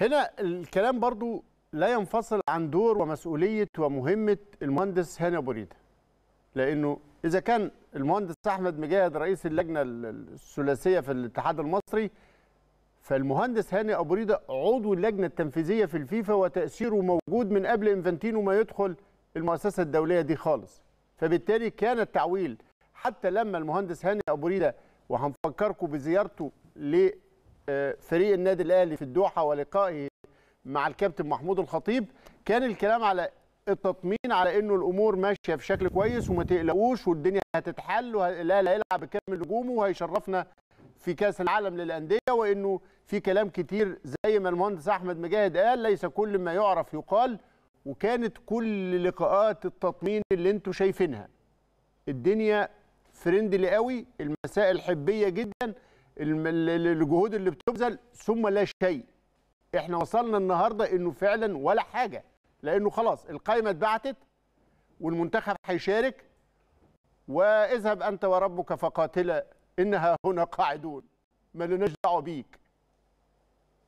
هنا الكلام برضو لا ينفصل عن دور ومسؤولية ومهمة المهندس هاني أبو ريدة لأنه إذا كان المهندس أحمد مجاهد رئيس اللجنة الثلاثية في الاتحاد المصري فالمهندس هاني أبو ريدة عضو اللجنة التنفيذية في الفيفا وتأثيره موجود من قبل إنفانتينو ما يدخل المؤسسة الدولية دي خالص فبالتالي كان التعويل حتى لما المهندس هاني أبو ريدة وهنفكركم بزيارته فريق النادي الاهلي في الدوحه ولقائه مع الكابتن محمود الخطيب كان الكلام على التطمين على انه الامور ماشيه بشكل كويس وما تقلقوش والدنيا هتتحل والاهلي هيلعب بكامل نجومه وهيشرفنا في كاس العالم للانديه وانه في كلام كتير زي ما المهندس احمد مجاهد قال ليس كل ما يعرف يقال وكانت كل لقاءات التطمين اللي انتم شايفينها الدنيا فريندلي قوي المسائل حبيه جدا الجهود اللي بتبذل ثم لا شيء احنا وصلنا النهارده انه فعلا ولا حاجه لانه خلاص القائمه اتبعتت والمنتخب هيشارك واذهب انت وربك فقاتلا انها هنا قاعدون ما لناش دعوه بيك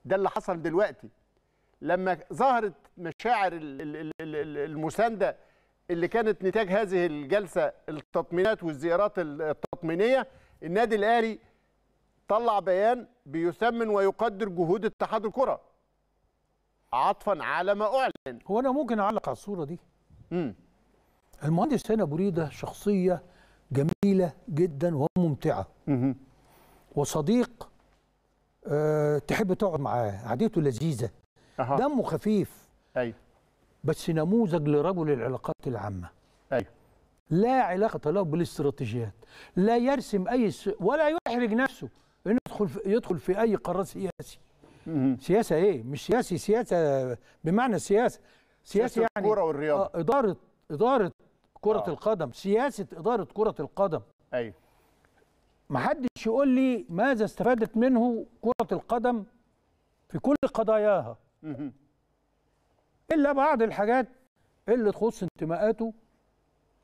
ده اللي حصل دلوقتي لما ظهرت مشاعر المسانده اللي كانت نتاج هذه الجلسه التطمينات والزيارات التطمينيه النادي الاهلي طلع بيان بيثمن ويقدر جهود اتحاد الكره عطفا على ما اعلن هو انا ممكن اعلق على الصوره دي امم المهندس هنا بريده شخصيه جميله جدا وممتعه مم. وصديق أه تحب تقعد معاه عاديته لذيذه أه. دمه خفيف ايوه بس نموذج لرجل العلاقات العامه ايوه لا علاقه له بالاستراتيجيات لا يرسم اي س... ولا يحرج نفسه انه يدخل في يدخل في اي قرار سياسي سياسه ايه مش سياسي سياسه بمعنى السياسه سياسه يعني الكوره والرياضه آه اداره اداره كره آه. القدم سياسه اداره كره القدم ايوه ما حدش يقول لي ماذا استفادت منه كره القدم في كل قضاياها الا بعض الحاجات اللي تخص انتماءاته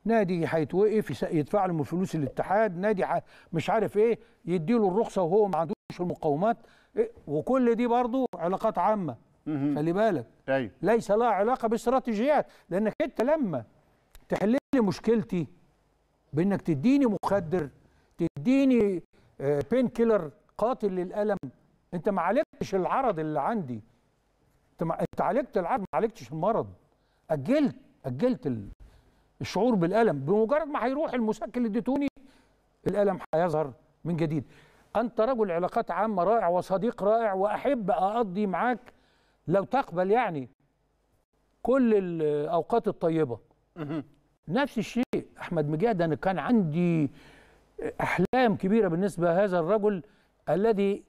نادي هيتوقف يدفع له من فلوس الاتحاد نادي مش عارف ايه يدي له الرخصه وهو ما عندوش المقومات إيه؟ وكل دي برضو علاقات عامه خلي بالك أيوه. ليس لها علاقه باستراتيجيات لانك انت لما تحل لي مشكلتي بانك تديني مخدر تديني بين آه، كيلر قاتل للالم انت ما عالجتش العرض اللي عندي انت ما... انت عالجت العرض ما عالجتش المرض اجلت اجلت ال... الشعور بالألم بمجرد ما هيروح المسكن اللي اديتوني الألم هيظهر من جديد أنت رجل علاقات عامة رائع وصديق رائع وأحب أقضي معاك لو تقبل يعني كل الأوقات الطيبة نفس الشيء أحمد مجاهد أنا كان عندي أحلام كبيرة بالنسبة لهذا الرجل الذي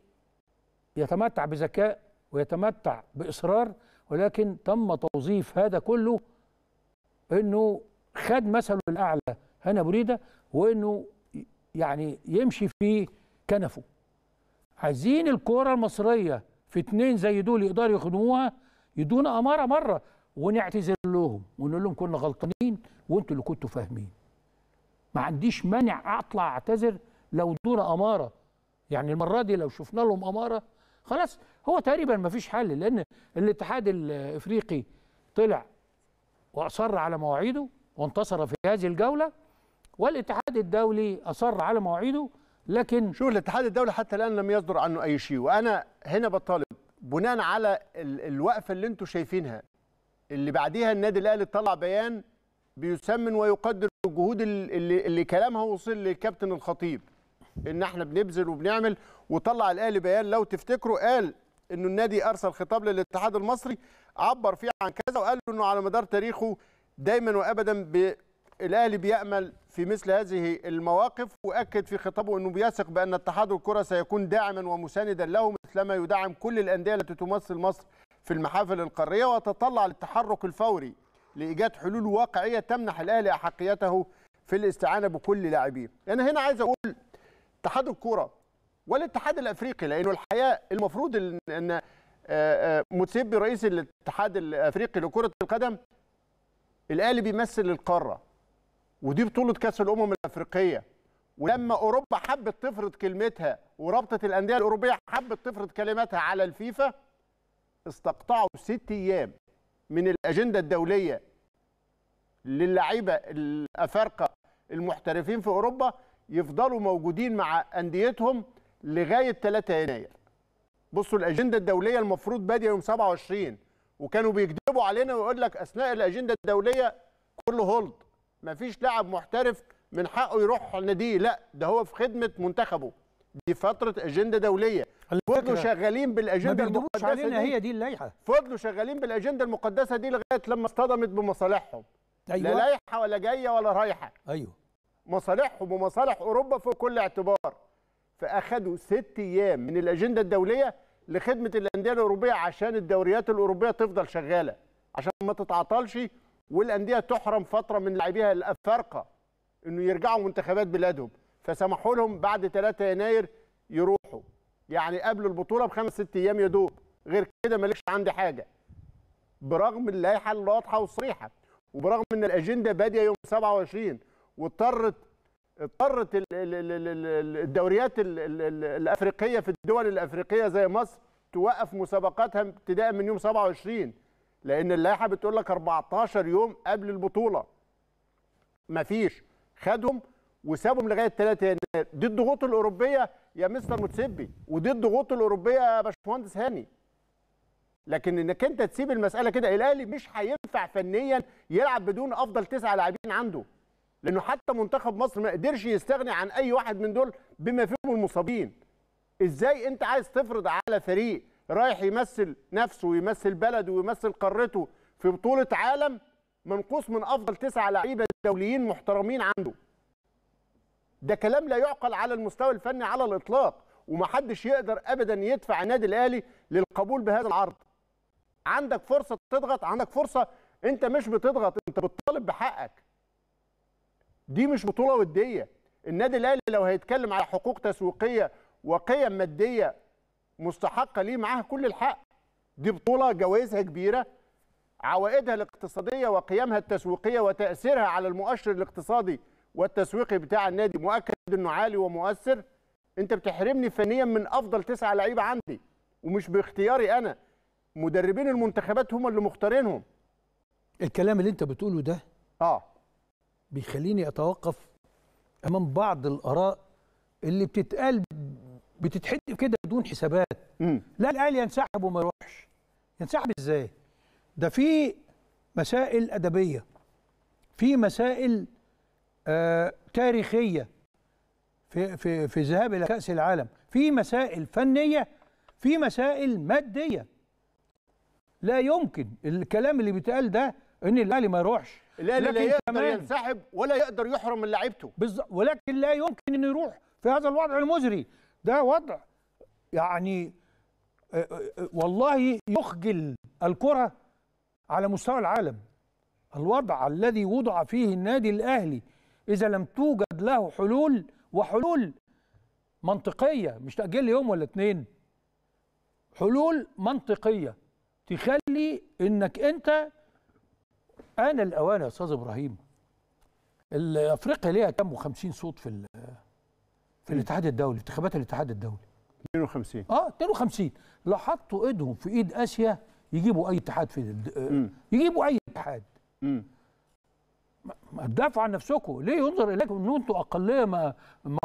يتمتع بذكاء ويتمتع بإصرار ولكن تم توظيف هذا كله أنه خد مثله الاعلى هنا بريده وانه يعني يمشي في كنفه عايزين الكره المصريه في اتنين زي دول يقدروا يخدموها يدونا اماره مره ونعتذر لهم ونقول لهم كنا غلطانين وانتوا اللي كنتوا فاهمين ما عنديش مانع اطلع اعتذر لو ادونا اماره يعني المره دي لو شفنا لهم اماره خلاص هو تقريبا ما فيش حل لان الاتحاد الافريقي طلع واصر على مواعيده وانتصر في هذه الجولة والاتحاد الدولي أصر على مواعيده لكن شوف الاتحاد الدولي حتى الآن لم يصدر عنه أي شيء وأنا هنا بطالب بناء على الوقفة اللي انتم شايفينها اللي بعديها النادي الأهلي طلع بيان بيسمن ويقدر الجهود اللي, اللي كلامها وصل للكابتن الخطيب ان احنا بنبذل وبنعمل وطلع الاهلي بيان لو تفتكروا قال انه النادي ارسل خطاب للاتحاد المصري عبر فيه عن كذا وقال انه على مدار تاريخه دايما وابدا ب... الاهلي بيامل في مثل هذه المواقف واكد في خطابه انه بيثق بان اتحاد الكره سيكون داعما ومساندا له مثلما يدعم كل الانديه التي تمثل مصر في المحافل القاريه وتطلع للتحرك الفوري لايجاد حلول واقعيه تمنح الاهلي احقيته في الاستعانه بكل لاعبيه. انا يعني هنا عايز اقول اتحاد الكره والاتحاد الافريقي لانه الحقيقه المفروض ان موتسيبي رئيس الاتحاد الافريقي لكره القدم الاهلي بيمثل القاره ودي بطوله كاس الامم الافريقيه ولما اوروبا حبت تفرض كلمتها ورابطه الانديه الاوروبيه حبت تفرض كلماتها على الفيفا استقطعوا ست ايام من الاجنده الدوليه للعيبه الافارقه المحترفين في اوروبا يفضلوا موجودين مع انديتهم لغايه 3 يناير بصوا الاجنده الدوليه المفروض باديه يوم 27 وكانوا بيكذبوا علينا ويقول لك اثناء الاجنده الدوليه كله هولد مفيش لاعب محترف من حقه يروح ناديه لا ده هو في خدمه منتخبه دي فتره اجنده دوليه فضلوا شغالين بالاجنده المقدسه علينا دي هي دي اللائحه فضلوا شغالين بالاجنده المقدسه دي لغايه لما اصطدمت بمصالحهم أيوة. لا لايحه ولا جايه ولا رايحه ايوه مصالحهم ومصالح اوروبا فوق كل اعتبار فاخدوا ست ايام من الاجنده الدوليه لخدمه الانديه الاوروبيه عشان الدوريات الاوروبيه تفضل شغاله عشان ما تتعطلش والانديه تحرم فتره من لاعبيها الافارقه انه يرجعوا منتخبات بلادهم فسمحوا لهم بعد 3 يناير يروحوا يعني قبل البطوله بخمس ست ايام يا دوب غير كده مالكش عندي حاجه برغم اللائحه الواضحه والصريحه وبرغم ان الاجنده باديه يوم 27 واضطرت اضطرت الدوريات الافريقيه في الدول الافريقيه زي مصر توقف مسابقاتها ابتداء من يوم 27 لان اللائحه بتقول لك 14 يوم قبل البطوله مفيش خدهم وسابهم لغايه 3 يناير دي الضغوط الاوروبيه يا مستر متسبي ودي الضغوط الاوروبيه يا باشمهندس هاني لكن انك انت تسيب المساله كده الاهلي مش هينفع فنيا يلعب بدون افضل تسعه لاعبين عنده لانه حتى منتخب مصر ما قدرش يستغني عن اي واحد من دول بما فيهم المصابين ازاي انت عايز تفرض على فريق رايح يمثل نفسه ويمثل بلده ويمثل قارته في بطوله عالم منقوص من افضل تسعه لعيبه دوليين محترمين عنده ده كلام لا يعقل على المستوى الفني على الاطلاق ومحدش يقدر ابدا يدفع النادي الاهلي للقبول بهذا العرض عندك فرصه تضغط عندك فرصه انت مش بتضغط انت بتطالب بحقك دي مش بطوله وديه النادي الاهلي لو هيتكلم على حقوق تسويقيه وقيم ماديه مستحقه ليه معاها كل الحق دي بطوله جوائزها كبيره عوائدها الاقتصاديه وقيمها التسويقيه وتاثيرها على المؤشر الاقتصادي والتسويقي بتاع النادي مؤكد انه عالي ومؤثر انت بتحرمني فنيا من افضل تسعه لعيبه عندي ومش باختياري انا مدربين المنتخبات هم اللي مختارينهم الكلام اللي انت بتقوله ده اه بيخليني اتوقف امام بعض الاراء اللي بتتقال بتتحدف كده بدون حسابات مم. لا الاهلي ينسحب وما يروحش ينسحب ازاي ده في مسائل ادبيه في مسائل آه تاريخيه في في في الذهاب الى كاس العالم في مسائل فنيه في مسائل ماديه لا يمكن الكلام اللي بيتقال ده ان الاهلي ما يروحش الاهلي لا يقدر ينسحب ولا يقدر يحرم من لعيبته بالظبط ولكن لا يمكن انه يروح في هذا الوضع المزري ده وضع يعني آه، آه، آه، والله يخجل الكره على مستوى العالم الوضع الذي وضع فيه النادي الاهلي اذا لم توجد له حلول وحلول منطقيه مش تاجيل يوم ولا اتنين حلول منطقيه تخلي انك انت آن الأوان يا أستاذ إبراهيم أفريقيا ليها كام و50 صوت في في الاتحاد الدولي انتخابات الاتحاد الدولي 52 اه 52 لو حطوا ايدهم في ايد اسيا يجيبوا اي اتحاد في الد... آه، يجيبوا اي اتحاد امم تدافعوا عن نفسكم ليه ينظر اليكم ان انتوا اقليه ما...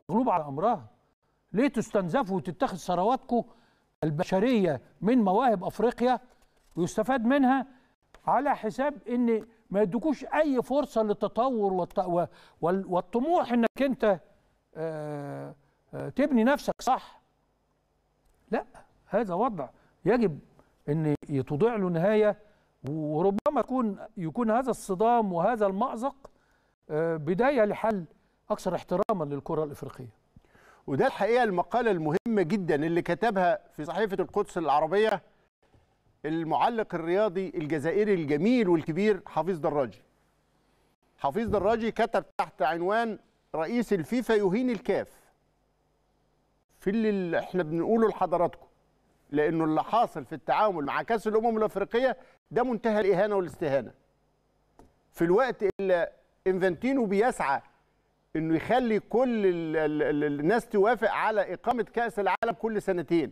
مغلوبه على امرها ليه تستنزفوا وتتخذ ثرواتكم البشريه من مواهب افريقيا ويستفاد منها على حساب ان ما يدوكوش اي فرصه للتطور والطموح انك انت آه، آه، تبني نفسك صح لا هذا وضع يجب ان تضيع له نهايه وربما يكون يكون هذا الصدام وهذا المأزق آه، بدايه لحل اكثر احتراما للكره الافريقيه وده الحقيقه المقاله المهمه جدا اللي كتبها في صحيفه القدس العربيه المعلق الرياضي الجزائري الجميل والكبير حفيظ دراجي حفيظ دراجي كتب تحت عنوان رئيس الفيفا يهين الكاف في اللي احنا بنقوله لحضراتكم لانه اللي حاصل في التعامل مع كاس الامم الافريقيه ده منتهى الاهانه والاستهانه في الوقت اللي انفنتينو بيسعى انه يخلي كل الـ الـ الـ الناس توافق على اقامه كاس العالم كل سنتين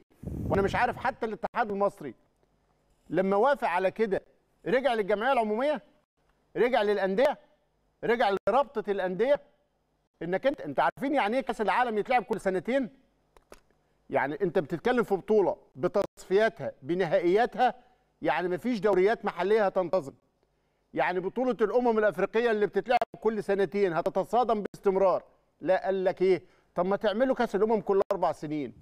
وانا مش عارف حتى الاتحاد المصري لما وافق على كده رجع للجمعيه العموميه رجع للانديه رجع لرابطه الانديه انك انت انت عارفين يعني ايه كاس العالم يتلعب كل سنتين يعني انت بتتكلم في بطوله بتصفياتها بنهائياتها يعني مفيش دوريات محليه هتنتظم يعني بطوله الامم الافريقيه اللي بتتلعب كل سنتين هتتصادم باستمرار لا قال لك ايه طب ما تعملوا كاس الامم كل اربع سنين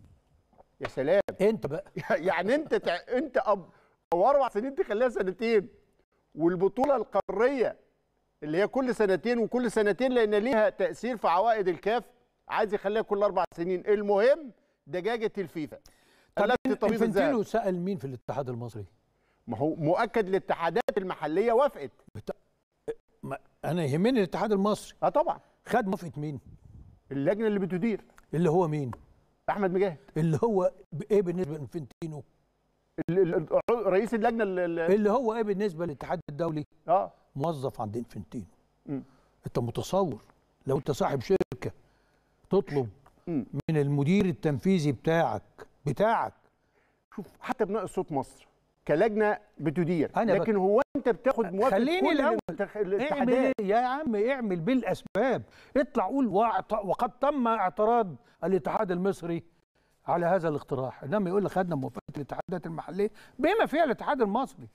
يا سلام انت بقى يعني انت تع... انت أب... واربع سنين تخليها سنتين والبطوله القاريه اللي هي كل سنتين وكل سنتين لان ليها تاثير في عوائد الكاف عايز يخليها كل اربع سنين المهم دجاجه الفيفا ثلاثه انفنتينو سال مين في الاتحاد المصري ما هو مؤكد الاتحادات المحليه وافقت بتا... ما انا يهمني الاتحاد المصري اه طبعا خد موافقه مين اللجنه اللي بتدير اللي هو مين احمد مجاهد اللي هو ايه بالنسبه لانفنتينو رئيس اللجنه اللي اللي هو ايه بالنسبه للاتحاد الدولي اه موظف عند انفنتينو م. انت متصور لو انت صاحب شركه تطلب م. من المدير التنفيذي بتاعك بتاعك شوف حتى بناء صوت مصر كلجنه بتدير أنا لكن بك... هو انت بتاخد موافقه خليني الاول المتخ... اعمل إيه يا عم اعمل بالاسباب اطلع قول وقد تم اعتراض الاتحاد المصري على هذا الاقتراح انما يقول لك خدنا موافقه الاتحادات المحليه بما فيها الاتحاد المصري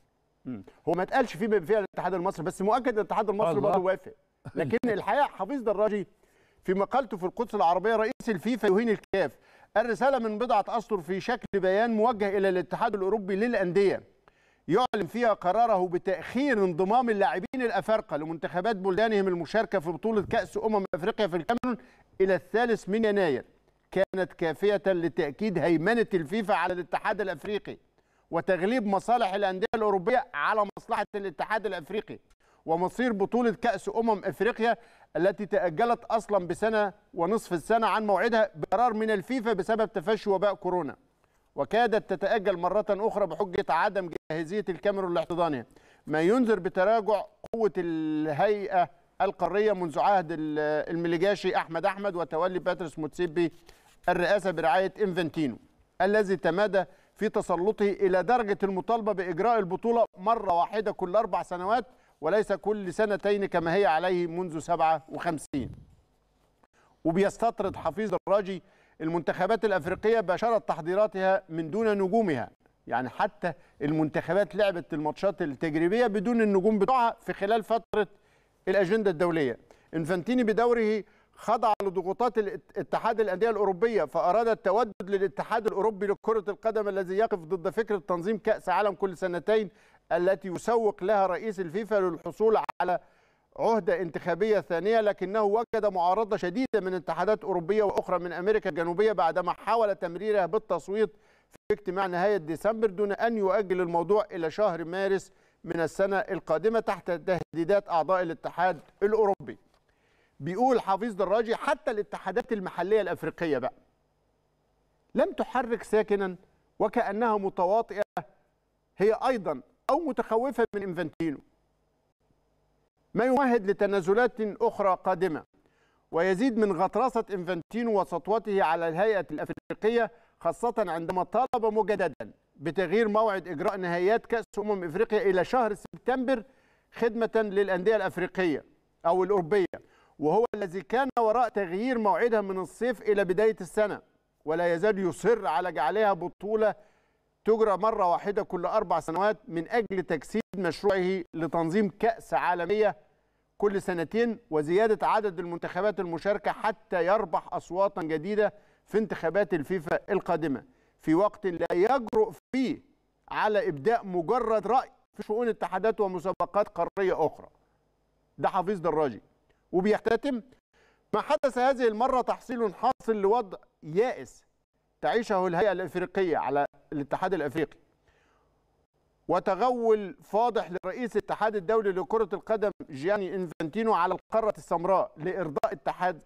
هو ما اتقالش فيه بما فيها الاتحاد المصري بس مؤكد الاتحاد المصري برضه وافق لكن الحقيقه حفيظ دراجي في مقالته في القدس العربيه رئيس الفيفا يهين الكاف الرساله من بضعه اسطر في شكل بيان موجه الى الاتحاد الاوروبي للانديه يعلن فيها قراره بتاخير انضمام اللاعبين الافارقه لمنتخبات بلدانهم المشاركه في بطوله كاس امم افريقيا في الكاميرون الى الثالث من يناير كانت كافية لتأكيد هيمنة الفيفا على الاتحاد الأفريقي وتغليب مصالح الأندية الأوروبية على مصلحة الاتحاد الأفريقي ومصير بطولة كأس أمم أفريقيا التي تأجلت أصلا بسنة ونصف السنة عن موعدها بقرار من الفيفا بسبب تفشي وباء كورونا وكادت تتأجل مرة أخرى بحجة عدم جاهزية الكاميرون الاحتضانية ما ينذر بتراجع قوة الهيئة القارية منذ عهد المليجاشي أحمد أحمد وتولي باترس موتسيبي الرئاسة برعاية إنفنتينو الذي تمادى في تسلطه إلى درجة المطالبة بإجراء البطولة مرة واحدة كل أربع سنوات وليس كل سنتين كما هي عليه منذ 57 وبيستطرد حفيظ الراجي المنتخبات الأفريقية بشرة تحضيراتها من دون نجومها يعني حتى المنتخبات لعبت الماتشات التجريبية بدون النجوم بتوعها في خلال فترة الأجندة الدولية انفانتيني بدوره خضع لضغوطات اتحاد الانديه الاوروبيه فاراد التودد للاتحاد الاوروبي لكره القدم الذي يقف ضد فكره تنظيم كاس عالم كل سنتين التي يسوق لها رئيس الفيفا للحصول على عهده انتخابيه ثانيه لكنه وجد معارضه شديده من اتحادات اوروبيه واخرى من امريكا الجنوبيه بعدما حاول تمريرها بالتصويت في اجتماع نهايه ديسمبر دون ان يؤجل الموضوع الى شهر مارس من السنه القادمه تحت تهديدات اعضاء الاتحاد الاوروبي بيقول حفيظ دراجي حتى الاتحادات المحليه الافريقيه بقى لم تحرك ساكنا وكانها متواطئه هي ايضا او متخوفه من انفانتينو ما يمهد لتنازلات اخرى قادمه ويزيد من غطرسه انفانتينو وسطوته على الهيئه الافريقيه خاصه عندما طالب مجددا بتغيير موعد اجراء نهائيات كاس امم افريقيا الى شهر سبتمبر خدمه للانديه الافريقيه او الاوروبيه وهو الذي كان وراء تغيير موعدها من الصيف إلى بداية السنة ولا يزال يصر على جعلها بطولة تجرى مرة واحدة كل أربع سنوات من أجل تجسيد مشروعه لتنظيم كأس عالمية كل سنتين وزيادة عدد المنتخبات المشاركة حتى يربح أصواتا جديدة في انتخابات الفيفا القادمة في وقت لا يجرؤ فيه على إبداء مجرد رأي في شؤون اتحادات ومسابقات قارية أخرى ده حفيظ دراجي وبيختتم ما حدث هذه المرة تحصيل حاصل لوضع يائس تعيشه الهيئة الإفريقية على الاتحاد الإفريقي وتغول فاضح لرئيس الاتحاد الدولي لكرة القدم جياني إنفنتينو على القارة السمراء لإرضاء اتحاد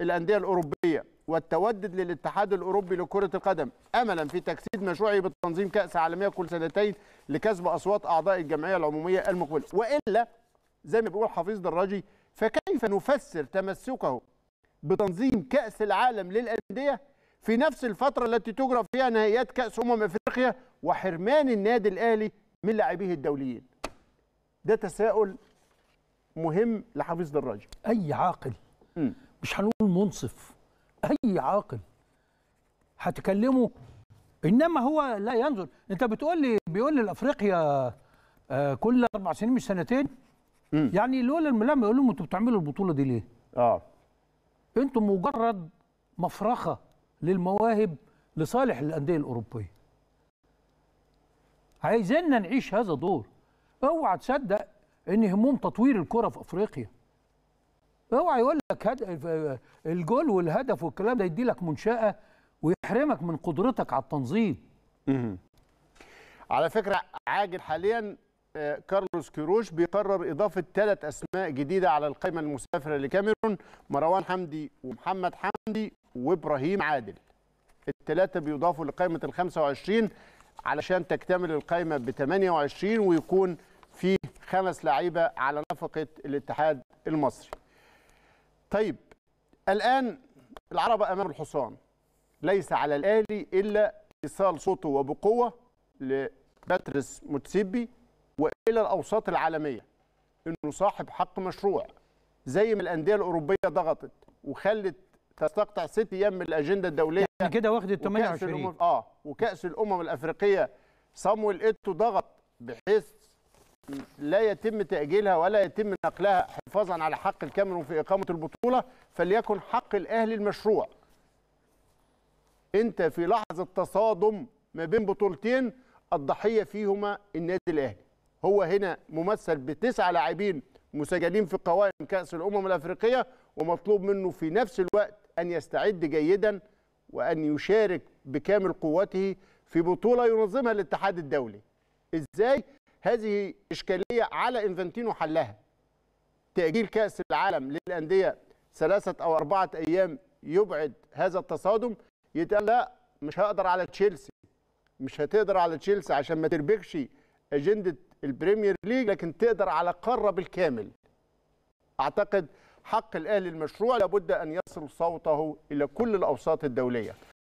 الأندية الأوروبية والتودد للاتحاد الأوروبي لكرة القدم أملا في تجسيد مشروعه بتنظيم كأس عالمية كل سنتين لكسب أصوات أعضاء الجمعية العمومية المقبلة وإلا زي ما بيقول حفيظ دراجي كيف نفسر تمسكه بتنظيم كأس العالم للأندية في نفس الفترة التي تجرى فيها نهائيات كأس أمم أفريقيا وحرمان النادي الأهلي من لاعبيه الدوليين ده تساؤل مهم لحفيظ دراجة أي عاقل م. مش هنقول منصف أي عاقل هتكلمه انما هو لا ينظر انت بتقول لي بيقول لي الافريقيا آه، كل اربع سنين مش سنتين مم. يعني لولا الملام يقول لهم انتوا بتعملوا البطوله دي ليه؟ اه انتوا مجرد مفرخه للمواهب لصالح الانديه الاوروبيه. عايزيننا نعيش هذا دور. اوعى تصدق ان هموم تطوير الكره في افريقيا. اوعى يقول لك هدف الجول والهدف والكلام ده يدي لك منشاه ويحرمك من قدرتك على التنظيم. مم. على فكره عاجل حاليا كارلوس كيروش بيقرر إضافة ثلاث أسماء جديدة على القائمة المسافرة لكاميرون مروان حمدي ومحمد حمدي وإبراهيم عادل الثلاثة بيضافوا لقائمة ال 25 علشان تكتمل القائمة ب 28 ويكون في خمس لعيبة على نفقة الاتحاد المصري طيب الآن العربة أمام الحصان ليس على الآلي إلا إيصال صوته وبقوة لباتريس موتسيبي والى الاوساط العالميه انه صاحب حق مشروع زي ما الانديه الاوروبيه ضغطت وخلت تستقطع ست ايام من الاجنده الدوليه يعني كده واخد 28 اه وكاس الامم الافريقيه صامويل ايتو ضغط بحيث لا يتم تاجيلها ولا يتم نقلها حفاظا على حق الكاميرون في اقامه البطوله فليكن حق الاهلي المشروع انت في لحظه تصادم ما بين بطولتين الضحيه فيهما النادي الاهلي هو هنا ممثل بتسعة لاعبين مسجلين في قوائم كأس الأمم الأفريقية ومطلوب منه في نفس الوقت أن يستعد جيدا وأن يشارك بكامل قوته في بطولة ينظمها الاتحاد الدولي إزاي هذه إشكالية على إنفانتينو حلها تأجيل كأس العالم للأندية ثلاثة أو أربعة أيام يبعد هذا التصادم يتقال لا مش هقدر على تشيلسي مش هتقدر على تشيلسي عشان ما تربكش أجندة البريمير ليج لكن تقدر على قاره بالكامل اعتقد حق الاهلي المشروع لابد ان يصل صوته الى كل الاوساط الدوليه